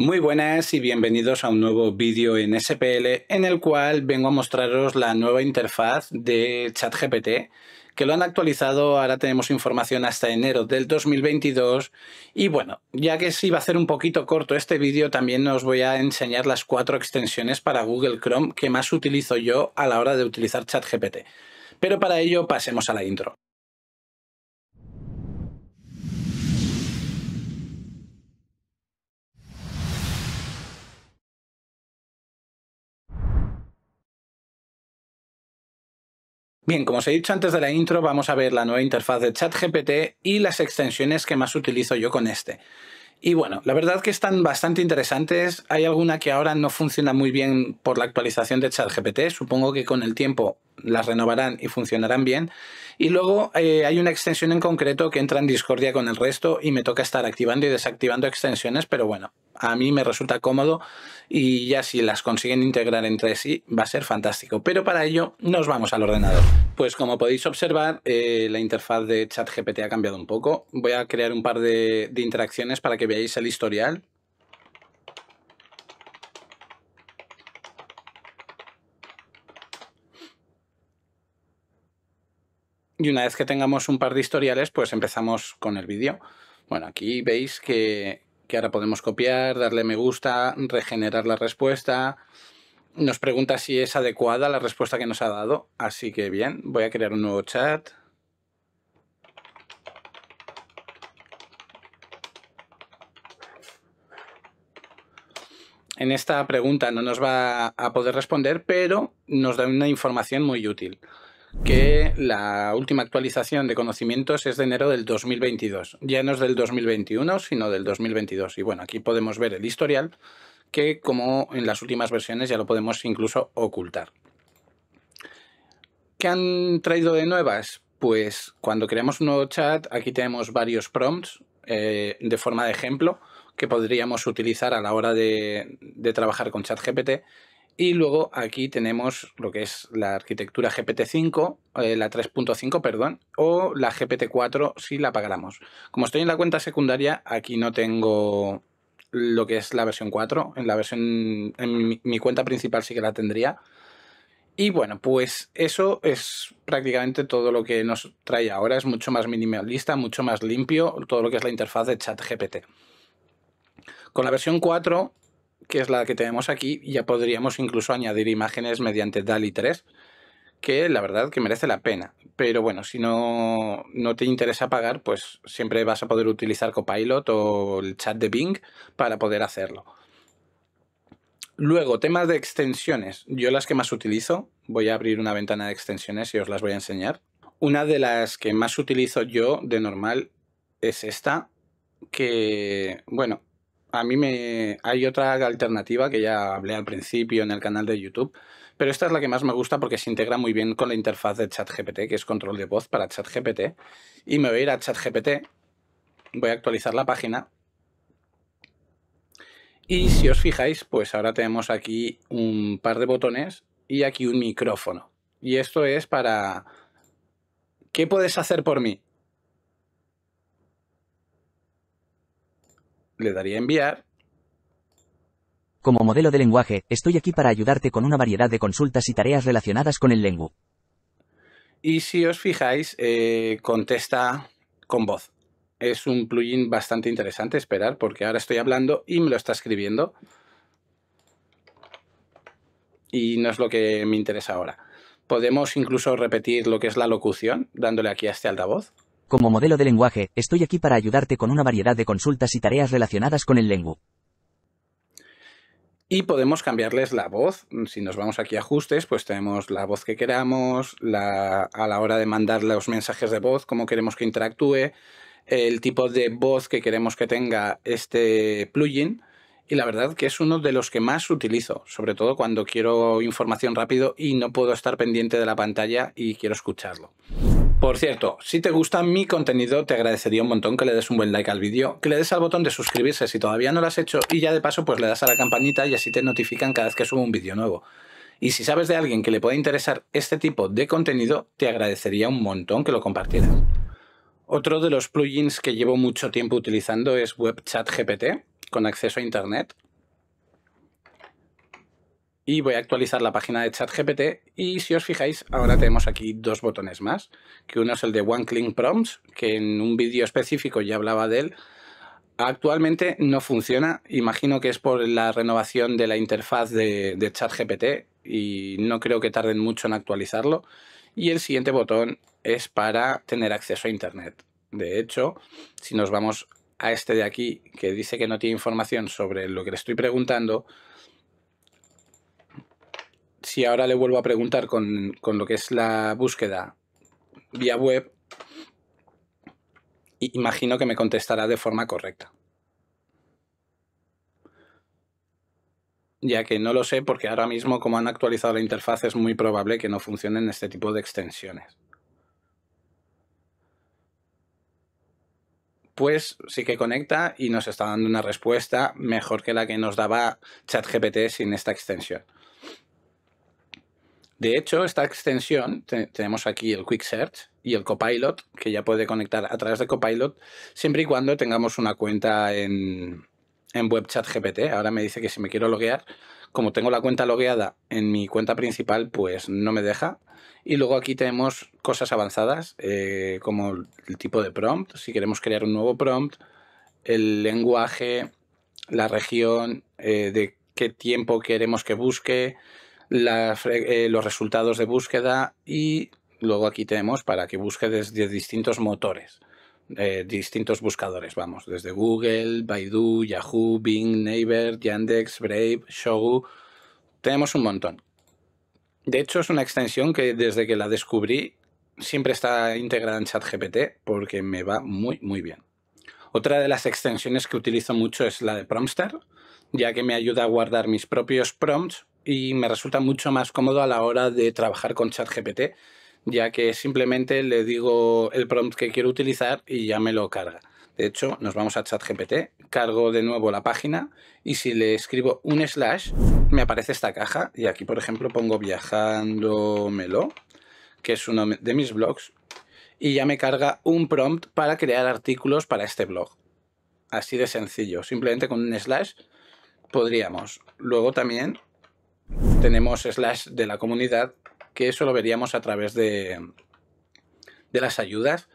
Muy buenas y bienvenidos a un nuevo vídeo en SPL en el cual vengo a mostraros la nueva interfaz de ChatGPT que lo han actualizado, ahora tenemos información hasta enero del 2022 y bueno, ya que si va a ser un poquito corto este vídeo, también os voy a enseñar las cuatro extensiones para Google Chrome que más utilizo yo a la hora de utilizar ChatGPT. Pero para ello pasemos a la intro. Bien, como os he dicho antes de la intro, vamos a ver la nueva interfaz de ChatGPT y las extensiones que más utilizo yo con este. Y bueno, la verdad que están bastante interesantes. Hay alguna que ahora no funciona muy bien por la actualización de ChatGPT. Supongo que con el tiempo las renovarán y funcionarán bien. Y luego eh, hay una extensión en concreto que entra en discordia con el resto y me toca estar activando y desactivando extensiones, pero bueno, a mí me resulta cómodo y ya si las consiguen integrar entre sí va a ser fantástico. Pero para ello nos vamos al ordenador. Pues como podéis observar, eh, la interfaz de ChatGPT ha cambiado un poco. Voy a crear un par de interacciones para que veáis el historial. Y una vez que tengamos un par de historiales, pues empezamos con el vídeo. Bueno, aquí veis que, ahora podemos copiar, darle me gusta, regenerar la respuesta. Nos pregunta si es adecuada la respuesta que nos ha dado. Así que bien, voy a crear un nuevo chat. En esta pregunta no nos va a poder responder, pero nos da una información muy útil que la última actualización de conocimientos es de enero del 2022. Ya no es del 2021, sino del 2022. Y bueno, aquí podemos ver el historial que como en las últimas versiones ya lo podemos incluso ocultar. ¿Qué han traído de nuevas? Pues cuando creamos un nuevo chat, aquí tenemos varios prompts eh, de forma de ejemplo que podríamos utilizar a la hora de trabajar con ChatGPT y luego aquí tenemos lo que es la arquitectura GPT-5, eh, la 3.5, perdón, o la GPT-4 si la pagáramos. Como estoy en la cuenta secundaria, aquí no tengo lo que es la versión 4. En la versión. En mi, cuenta principal sí que la tendría. Y bueno, pues eso es prácticamente todo lo que nos trae ahora. Es mucho más minimalista, mucho más limpio todo lo que es la interfaz de ChatGPT. Con la versión 4 que es la que tenemos aquí, ya podríamos incluso añadir imágenes mediante DALI 3, que la verdad que merece la pena. Pero bueno, si no, te interesa pagar, pues siempre vas a poder utilizar Copilot o el chat de Bing para poder hacerlo. Luego, temas de extensiones. Yo las que más utilizo, voy a abrir una ventana de extensiones y os las voy a enseñar. Una de las que más utilizo yo de normal es esta, que, bueno, a mí me hay otra alternativa que ya hablé al principio en el canal de YouTube, pero esta es la que más me gusta porque se integra muy bien con la interfaz de ChatGPT, que es control de voz para ChatGPT. Y me voy a ir a ChatGPT, voy a actualizar la página. Y si os fijáis, pues ahora tenemos aquí un par de botones y aquí un micrófono. Y esto es para... ¿Qué puedes hacer por mí? le daría enviar. Como modelo de lenguaje, estoy aquí para ayudarte con una variedad de consultas y tareas relacionadas con el lengu. Y si os fijáis, eh, contesta con voz. Es un plugin bastante interesante, esperar, porque ahora estoy hablando y me lo está escribiendo. Y no es lo que me interesa ahora. Podemos incluso repetir lo que es la locución, dándole aquí a este altavoz. Como modelo de lenguaje, estoy aquí para ayudarte con una variedad de consultas y tareas relacionadas con el lengu. Y podemos cambiarles la voz. Si nos vamos aquí a ajustes, pues tenemos la voz que queramos, a la hora de mandar los mensajes de voz, cómo queremos que interactúe, el tipo de voz que queremos que tenga este plugin. Y la verdad que es uno de los que más utilizo, sobre todo cuando quiero información rápido y no puedo estar pendiente de la pantalla y quiero escucharlo. Por cierto, si te gusta mi contenido, te agradecería un montón que le des un buen like al vídeo, que le des al botón de suscribirse si todavía no lo has hecho y ya de paso pues le das a la campanita y así te notifican cada vez que subo un vídeo nuevo. Y si sabes de alguien que le pueda interesar este tipo de contenido, te agradecería un montón que lo compartieras. Otro de los plugins que llevo mucho tiempo utilizando es WebChat GPT con acceso a Internet y voy a actualizar la página de ChatGPT y si os fijáis ahora tenemos aquí dos botones más, que uno es el de One Click Prompts, que en un vídeo específico ya hablaba de él. Actualmente no funciona, imagino que es por la renovación de la interfaz de, de ChatGPT y no creo que tarden mucho en actualizarlo. Y el siguiente botón es para tener acceso a Internet. De hecho, si nos vamos a este de aquí, que dice que no tiene información sobre lo que le estoy preguntando, si ahora le vuelvo a preguntar con, lo que es la búsqueda vía web, imagino que me contestará de forma correcta. Ya que no lo sé porque ahora mismo como han actualizado la interfaz es muy probable que no funcionen este tipo de extensiones. Pues sí que conecta y nos está dando una respuesta mejor que la que nos daba ChatGPT sin esta extensión. De hecho, esta extensión, tenemos aquí el Quick Search y el Copilot, que ya puede conectar a través de Copilot, siempre y cuando tengamos una cuenta en, en WebChat GPT. Ahora me dice que si me quiero loguear, como tengo la cuenta logueada en mi cuenta principal, pues no me deja. Y luego aquí tenemos cosas avanzadas, eh, como el tipo de prompt, si queremos crear un nuevo prompt, el lenguaje, la región, eh, de qué tiempo queremos que busque, eh, los resultados de búsqueda y luego aquí tenemos para que busque desde distintos motores, distintos buscadores, vamos, desde Google, Baidu, Yahoo, Bing, Neighbor, Yandex, Brave, Shogu. Tenemos un montón. De hecho, es una extensión que desde que la descubrí siempre está integrada en ChatGPT porque me va muy, muy bien. Otra de las extensiones que utilizo mucho es la de Promptster, ya que me ayuda a guardar mis propios prompts y me resulta mucho más cómodo a la hora de trabajar con ChatGPT, ya que simplemente le digo el prompt que quiero utilizar y ya me lo carga. De hecho, nos vamos a ChatGPT, cargo de nuevo la página y si le escribo un slash, me aparece esta caja y aquí, por ejemplo, pongo viajándomelo, que es uno de mis blogs, y ya me carga un prompt para crear artículos para este blog. Así de sencillo, simplemente con un slash podríamos. Luego también tenemos slash de la comunidad, que eso lo veríamos a través de, de las ayudas,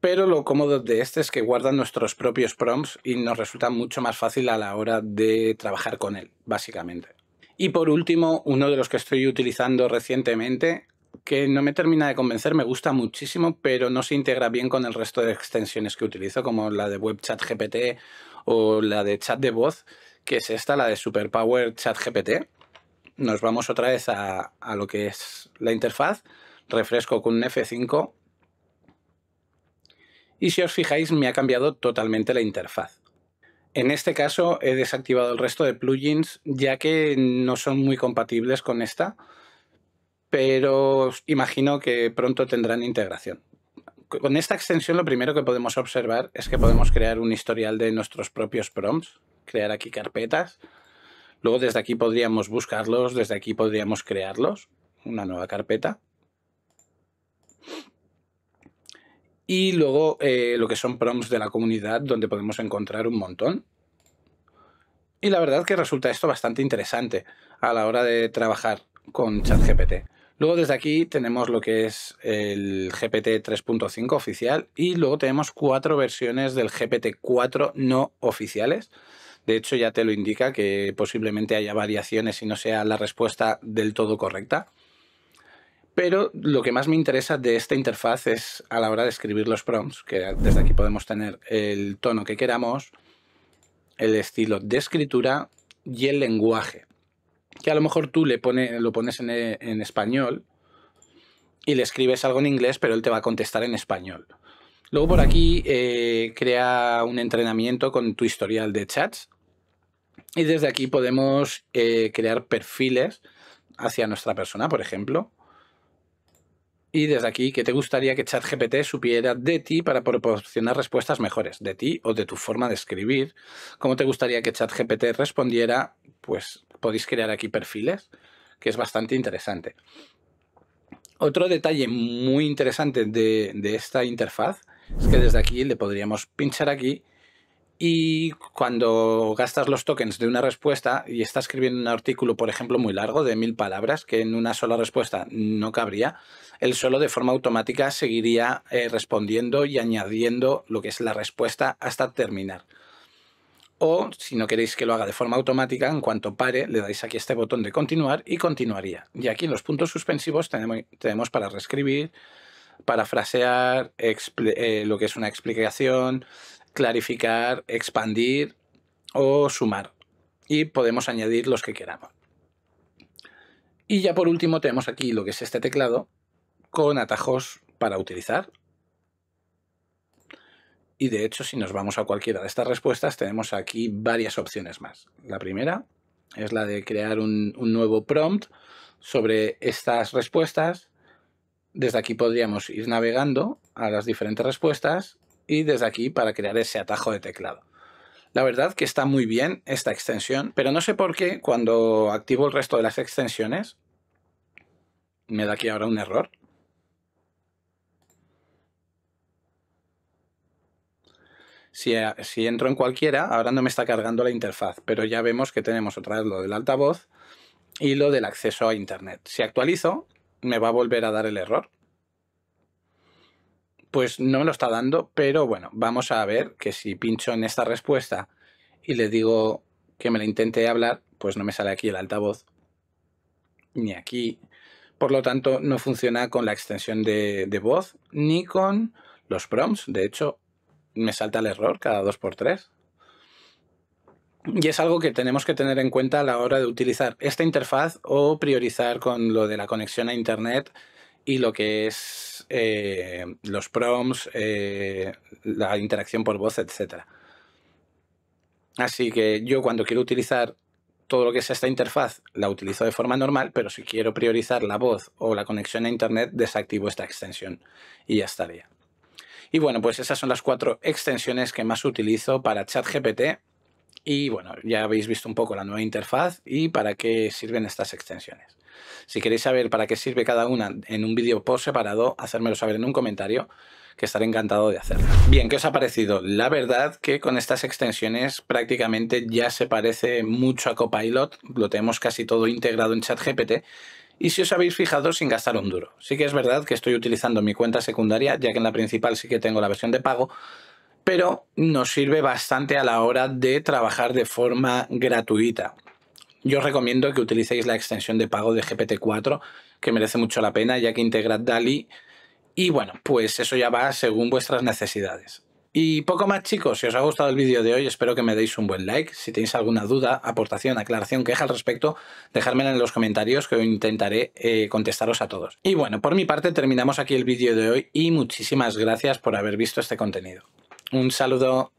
pero lo cómodo de este es que guardan nuestros propios prompts y nos resulta mucho más fácil a la hora de trabajar con él, básicamente. Y por último, uno de los que estoy utilizando recientemente, que no me termina de convencer, me gusta muchísimo, pero no se integra bien con el resto de extensiones que utilizo, como la de WebChat GPT o la de chat de voz, que es esta, la de Superpower Chat GPT nos vamos otra vez a, lo que es la interfaz, refresco con un F5 y si os fijáis me ha cambiado totalmente la interfaz. En este caso he desactivado el resto de plugins ya que no son muy compatibles con esta, pero imagino que pronto tendrán integración. Con esta extensión lo primero que podemos observar es que podemos crear un historial de nuestros propios prompts, crear aquí carpetas, Luego desde aquí podríamos buscarlos, desde aquí podríamos crearlos, una nueva carpeta. Y luego eh, lo que son prompts de la comunidad, donde podemos encontrar un montón. Y la verdad que resulta esto bastante interesante a la hora de trabajar con ChatGPT. Luego desde aquí tenemos lo que es el GPT 3.5 oficial y luego tenemos cuatro versiones del GPT 4 no oficiales de hecho, ya te lo indica que posiblemente haya variaciones y no sea la respuesta del todo correcta. Pero lo que más me interesa de esta interfaz es a la hora de escribir los prompts, que desde aquí podemos tener el tono que queramos, el estilo de escritura y el lenguaje. Que a lo mejor tú le lo pones eh, en, español y le escribes algo en inglés, pero él te va a contestar en español. Luego por aquí eh, crea un entrenamiento con tu historial de chats y desde aquí podemos eh, crear perfiles hacia nuestra persona, por ejemplo. Y desde aquí, ¿qué te gustaría que ChatGPT supiera de ti para proporcionar respuestas mejores? De ti o de tu forma de escribir. ¿Cómo te gustaría que ChatGPT respondiera? Pues podéis crear aquí perfiles, que es bastante interesante. Otro detalle muy interesante de, de esta interfaz es que desde aquí le podríamos pinchar aquí y cuando gastas los tokens de una respuesta y está escribiendo un artículo, por ejemplo, muy largo, de mil palabras, que en una sola respuesta no cabría, él solo de forma automática seguiría eh, respondiendo y añadiendo lo que es la respuesta hasta terminar. O si no queréis que lo haga de forma automática, en cuanto pare, le dais aquí este botón de continuar y continuaría. Y aquí en los puntos suspensivos tenemos, para reescribir, parafrasear, eh, lo que es una explicación, clarificar, expandir o sumar. Y podemos añadir los que queramos. Y ya por último tenemos aquí lo que es este teclado con atajos para utilizar. Y de hecho, si nos vamos a cualquiera de estas respuestas, tenemos aquí varias opciones más. La primera es la de crear un, nuevo prompt sobre estas respuestas. Desde aquí podríamos ir navegando a las diferentes respuestas y desde aquí para crear ese atajo de teclado. La verdad que está muy bien esta extensión, pero no sé por qué cuando activo el resto de las extensiones me da aquí ahora un error. Eh, si, entro en cualquiera, ahora no me está cargando la interfaz, pero ya vemos que tenemos otra vez lo del altavoz y lo del acceso a Internet. Si actualizo, me va a volver a dar el error pues no me lo está dando, pero bueno, vamos a ver que si pincho en esta respuesta y le digo que me la intente hablar, pues no me sale aquí el altavoz, ni aquí. Por lo tanto, no funciona con la extensión de, de voz, ni con los prompts. De hecho, me salta el error cada 2x3. Y es algo que tenemos que tener en cuenta a la hora de utilizar esta interfaz o priorizar con lo de la conexión a Internet y lo que es eh, los prompts, eh, la interacción por voz, etc. Así que yo cuando quiero utilizar todo lo que es esta interfaz, la utilizo de forma normal, pero si quiero priorizar la voz o la conexión a Internet, desactivo esta extensión y ya estaría. Y bueno, pues esas son las cuatro extensiones que más utilizo para ChatGPT. Y bueno, ya habéis visto un poco la nueva interfaz y para qué sirven estas extensiones. Si queréis saber para qué sirve cada una en un vídeo por separado, hacérmelo saber en un comentario que estaré encantado de hacerlo. Bien, ¿qué os ha parecido? La verdad que con estas extensiones prácticamente ya se parece mucho a Copilot, lo tenemos casi todo integrado en ChatGPT, y si os habéis fijado sin gastar un duro. Sí que es verdad que estoy utilizando mi cuenta secundaria, ya que en la principal sí que tengo la versión de pago, pero nos sirve bastante a la hora de trabajar de forma gratuita. Yo os recomiendo que utilicéis la extensión de pago de GPT-4, que merece mucho la pena, ya que integra DALI. Y bueno, pues eso ya va según vuestras necesidades. Y poco más chicos, si os ha gustado el vídeo de hoy espero que me deis un buen like, si tenéis alguna duda, aportación, aclaración, queja al respecto, dejármela en los comentarios que intentaré eh, contestaros a todos. Y bueno, por mi parte terminamos aquí el vídeo de hoy y muchísimas gracias por haber visto este contenido. Un saludo.